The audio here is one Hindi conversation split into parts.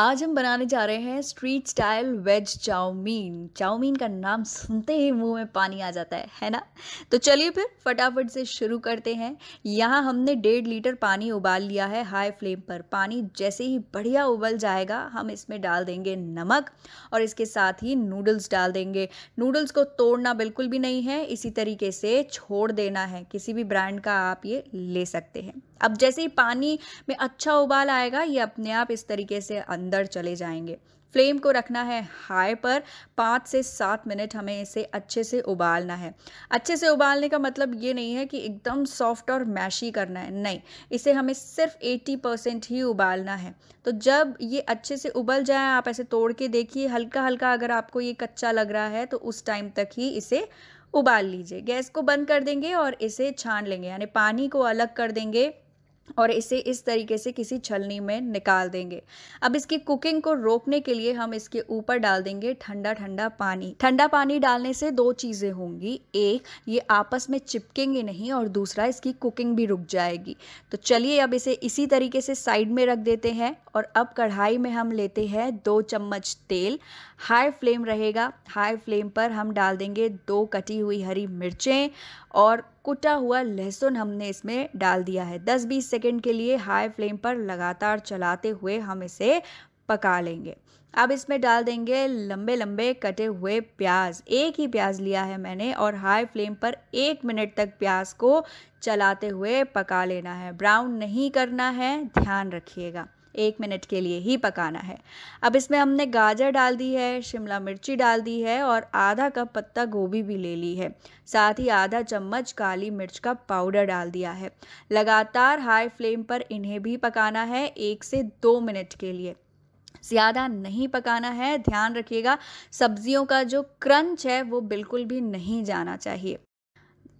आज हम बनाने जा रहे हैं street style veg chow mein chow mein का नाम सुनते ही मुंह में पानी आ जाता है है ना तो चलिए फिर फटाफट से शुरू करते हैं यहाँ हमने डेढ़ लीटर पानी उबाल लिया है हाई फ्लेम पर पानी जैसे ही बढ़िया उबल जाएगा हम इसमें डाल देंगे नमक और इसके साथ ही नूडल्स डाल देंगे नूडल्स को तोड़ना बिल्कुल भी नहीं है इसी तरीके से छोड़ देना है किसी भी ब्रांड का आप ये ले सकते हैं अब जैसे ही पानी में अच्छा उबाल आएगा ये अपने आप इस तरीके से अंदर चले जाएंगे फ्लेम को रखना है हाई पर पाँच से सात मिनट हमें इसे अच्छे से उबालना है अच्छे से उबालने का मतलब ये नहीं है कि एकदम सॉफ्ट और मैशी करना है नहीं इसे हमें सिर्फ एटी परसेंट ही उबालना है तो जब ये अच्छे से उबल जाए आप ऐसे तोड़ के देखिए हल्का हल्का अगर आपको ये कच्चा लग रहा है तो उस टाइम तक ही इसे उबाल लीजिए गैस को बंद कर देंगे और इसे छान लेंगे यानी पानी को अलग कर देंगे और इसे इस तरीके से किसी छलनी में निकाल देंगे अब इसकी कुकिंग को रोकने के लिए हम इसके ऊपर डाल देंगे ठंडा ठंडा पानी ठंडा पानी डालने से दो चीज़ें होंगी एक ये आपस में चिपकेंगे नहीं और दूसरा इसकी कुकिंग भी रुक जाएगी तो चलिए अब इसे इसी तरीके से साइड में रख देते हैं और अब कढ़ाई में हम लेते हैं दो चम्मच तेल हाई फ्लेम रहेगा हाई फ्लेम पर हम डाल देंगे दो कटी हुई हरी मिर्चें और कुटा हुआ लहसुन हमने इसमें डाल दिया है 10-20 सेकंड के लिए हाई फ्लेम पर लगातार चलाते हुए हम इसे पका लेंगे अब इसमें डाल देंगे लंबे लंबे कटे हुए प्याज एक ही प्याज लिया है मैंने और हाई फ्लेम पर एक मिनट तक प्याज को चलाते हुए पका लेना है ब्राउन नहीं करना है ध्यान रखिएगा एक मिनट के लिए ही पकाना है अब इसमें हमने गाजर डाल दी है शिमला मिर्ची डाल दी है और आधा कप पत्ता गोभी भी ले ली है साथ ही आधा चम्मच काली मिर्च का पाउडर डाल दिया है लगातार हाई फ्लेम पर इन्हें भी पकाना है एक से दो मिनट के लिए ज़्यादा नहीं पकाना है ध्यान रखिएगा सब्जियों का जो क्रंच है वो बिल्कुल भी नहीं जाना चाहिए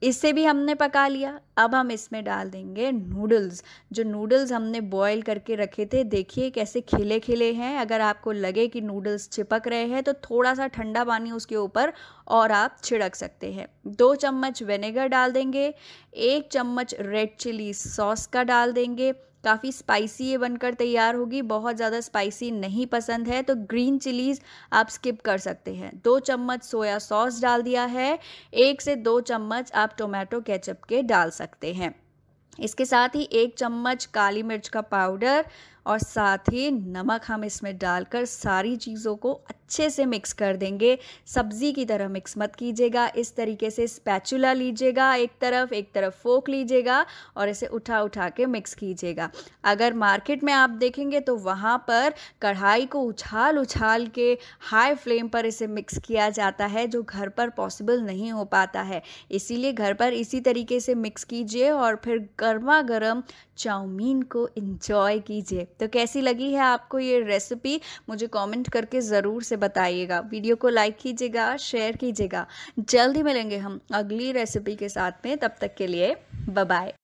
इससे भी हमने पका लिया अब हम इसमें डाल देंगे नूडल्स जो नूडल्स हमने बॉईल करके रखे थे देखिए कैसे खिले खिले हैं अगर आपको लगे कि नूडल्स चिपक रहे हैं तो थोड़ा सा ठंडा पानी उसके ऊपर और आप छिड़क सकते हैं दो चम्मच विनेगर डाल देंगे एक चम्मच रेड चिली सॉस का डाल देंगे काफ़ी स्पाइसी ये बनकर तैयार होगी बहुत ज़्यादा स्पाइसी नहीं पसंद है तो ग्रीन चिलीज़ आप स्किप कर सकते हैं दो चम्मच सोया सॉस डाल दिया है एक से दो चम्मच आप टोमेटो केचप के डाल सकते हैं इसके साथ ही एक चम्मच काली मिर्च का पाउडर और साथ ही नमक हम इसमें डालकर सारी चीज़ों को अच्छे से मिक्स कर देंगे सब्ज़ी की तरह मिक्स मत कीजिएगा इस तरीके से स्पैचुला लीजिएगा एक तरफ एक तरफ फोक लीजिएगा और इसे उठा उठा के मिक्स कीजिएगा अगर मार्केट में आप देखेंगे तो वहाँ पर कढ़ाई को उछाल उछाल के हाई फ्लेम पर इसे मिक्स किया जाता है जो घर पर पॉसिबल नहीं हो पाता है इसीलिए घर पर इसी तरीके से मिक्स कीजिए और फिर गर्मा गर्म चाउमीन को इंजॉय कीजिए तो कैसी लगी है आपको ये रेसिपी मुझे कॉमेंट करके ज़रूर से बताइएगा वीडियो को लाइक कीजिएगा शेयर कीजिएगा जल्दी मिलेंगे हम अगली रेसिपी के साथ में तब तक के लिए बाय